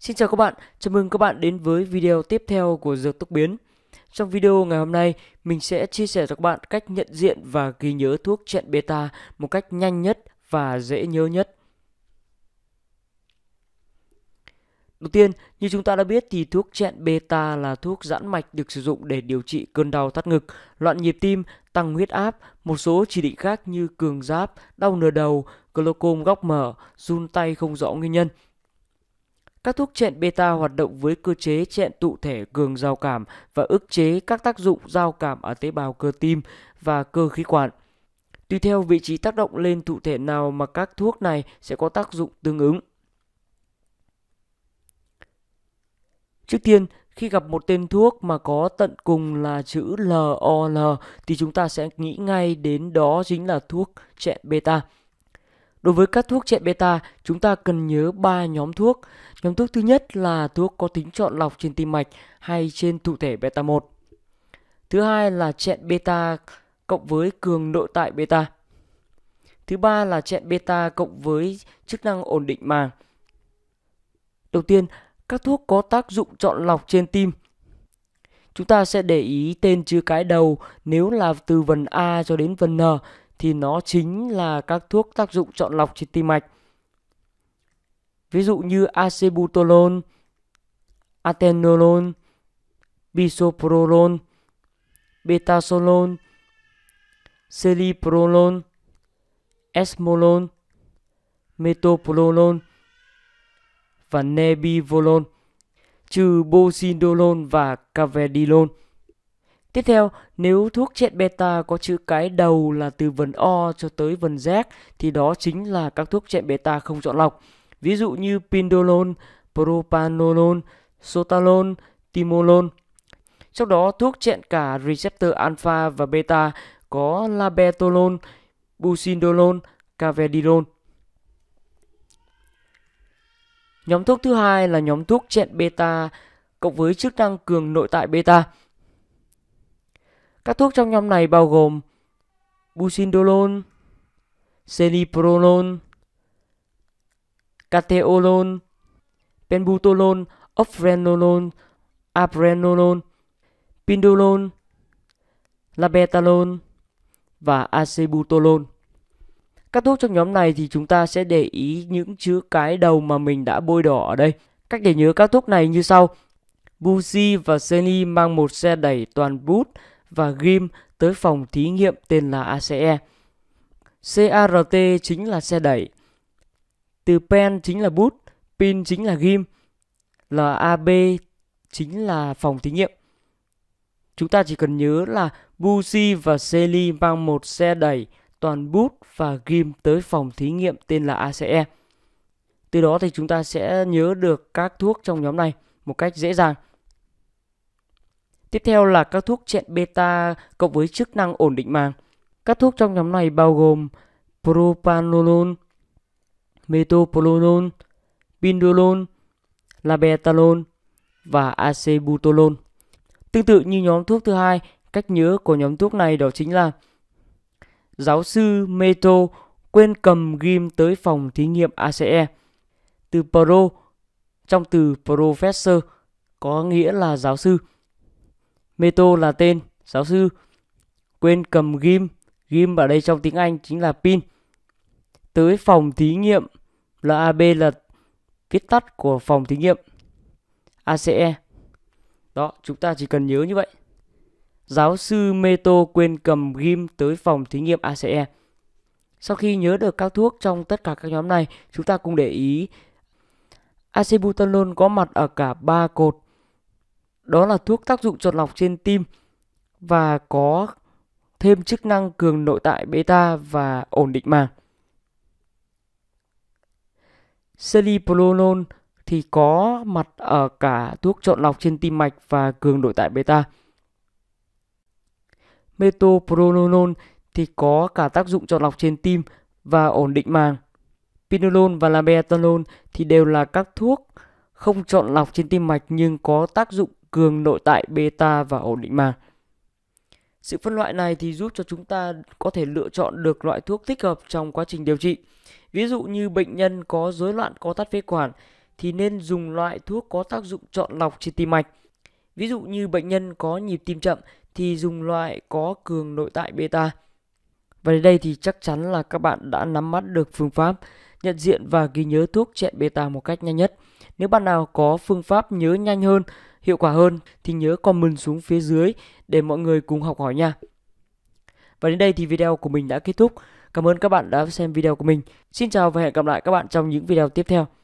Xin chào các bạn, chào mừng các bạn đến với video tiếp theo của Dược Tốc Biến. Trong video ngày hôm nay, mình sẽ chia sẻ cho các bạn cách nhận diện và ghi nhớ thuốc chặn beta một cách nhanh nhất và dễ nhớ nhất. Đầu tiên, như chúng ta đã biết thì thuốc chặn beta là thuốc giãn mạch được sử dụng để điều trị cơn đau thắt ngực, loạn nhịp tim, tăng huyết áp, một số chỉ định khác như cường giáp, đau nửa đầu, glaucom góc mở, run tay không rõ nguyên nhân – các thuốc chẹn beta hoạt động với cơ chế chẹn tụ thể cường giao cảm và ức chế các tác dụng giao cảm ở tế bào cơ tim và cơ khí quản. Tùy theo vị trí tác động lên thụ thể nào mà các thuốc này sẽ có tác dụng tương ứng. Trước tiên, khi gặp một tên thuốc mà có tận cùng là chữ LOL thì chúng ta sẽ nghĩ ngay đến đó chính là thuốc chẹn beta. Đối với các thuốc chạy beta, chúng ta cần nhớ 3 nhóm thuốc. Nhóm thuốc thứ nhất là thuốc có tính chọn lọc trên tim mạch hay trên thụ thể beta 1. Thứ hai là chẹn beta cộng với cường nội tại beta. Thứ ba là chẹn beta cộng với chức năng ổn định màng. Đầu tiên, các thuốc có tác dụng chọn lọc trên tim. Chúng ta sẽ để ý tên chữ cái đầu nếu là từ vần A cho đến vần N thì nó chính là các thuốc tác dụng chọn lọc trên tim mạch. Ví dụ như acebutolol, atenolol, bisoprolol, betasolol, celiprolol, esmolol, metoprolol và nebivolol, trừ bosidolol và cavedilol. Tiếp theo, nếu thuốc triện beta có chữ cái đầu là từ vần O cho tới vần Z thì đó chính là các thuốc triện beta không chọn lọc. Ví dụ như pindolol, propanolol, sotalol, timolol. Trong đó, thuốc triện cả receptor alpha và beta có labetolol, busindolol, cavedilol. Nhóm thuốc thứ hai là nhóm thuốc triện beta cộng với chức năng cường nội tại beta. Các thuốc trong nhóm này bao gồm Busindolol, Celiprolol, Cateolol, Penbutolol, Ofrenolol, Aprenolol, Pindolol, Labetalol và Acebutolol. Các thuốc trong nhóm này thì chúng ta sẽ để ý những chữ cái đầu mà mình đã bôi đỏ ở đây. Cách để nhớ các thuốc này như sau. Buzi và Seni mang một xe đẩy toàn bút và Grim tới phòng thí nghiệm tên là ACE. CART chính là xe đẩy. Từ pen chính là bút, pin chính là ghim, LAB chính là phòng thí nghiệm. Chúng ta chỉ cần nhớ là Bushi và Seli mang một xe đẩy toàn bút và ghim tới phòng thí nghiệm tên là ACE. Từ đó thì chúng ta sẽ nhớ được các thuốc trong nhóm này một cách dễ dàng. Tiếp theo là các thuốc chặn beta cộng với chức năng ổn định màng. Các thuốc trong nhóm này bao gồm propanolol, metoprolol, pindolol, labetalol và acebutolol. Tương tự như nhóm thuốc thứ hai, cách nhớ của nhóm thuốc này đó chính là giáo sư Meto quên cầm ghim tới phòng thí nghiệm ACE. Từ pro trong từ professor có nghĩa là giáo sư Meto là tên giáo sư. Quên cầm ghim, ghim ở đây trong tiếng Anh chính là pin. Tới phòng thí nghiệm, LAB là viết tắt của phòng thí nghiệm ACE. Đó, chúng ta chỉ cần nhớ như vậy. Giáo sư Meto quên cầm ghim tới phòng thí nghiệm ACE. Sau khi nhớ được các thuốc trong tất cả các nhóm này, chúng ta cùng để ý acebutanol có mặt ở cả ba cột đó là thuốc tác dụng chọn lọc trên tim và có thêm chức năng cường nội tại beta và ổn định màng. Celiprolol thì có mặt ở cả thuốc chọn lọc trên tim mạch và cường nội tại beta. Metoprolol thì có cả tác dụng chọn lọc trên tim và ổn định màng. Pinolol và labetalol thì đều là các thuốc không chọn lọc trên tim mạch nhưng có tác dụng cường nội tại beta và ổn định màng. Sự phân loại này thì giúp cho chúng ta có thể lựa chọn được loại thuốc thích hợp trong quá trình điều trị. Ví dụ như bệnh nhân có rối loạn co thắt phế quản thì nên dùng loại thuốc có tác dụng chọn lọc trên tim mạch. Ví dụ như bệnh nhân có nhịp tim chậm thì dùng loại có cường nội tại beta. Và đến đây thì chắc chắn là các bạn đã nắm mắt được phương pháp nhận diện và ghi nhớ thuốc chẹn beta một cách nhanh nhất. Nếu bạn nào có phương pháp nhớ nhanh hơn, hiệu quả hơn thì nhớ comment xuống phía dưới để mọi người cùng học hỏi nha. Và đến đây thì video của mình đã kết thúc. Cảm ơn các bạn đã xem video của mình. Xin chào và hẹn gặp lại các bạn trong những video tiếp theo.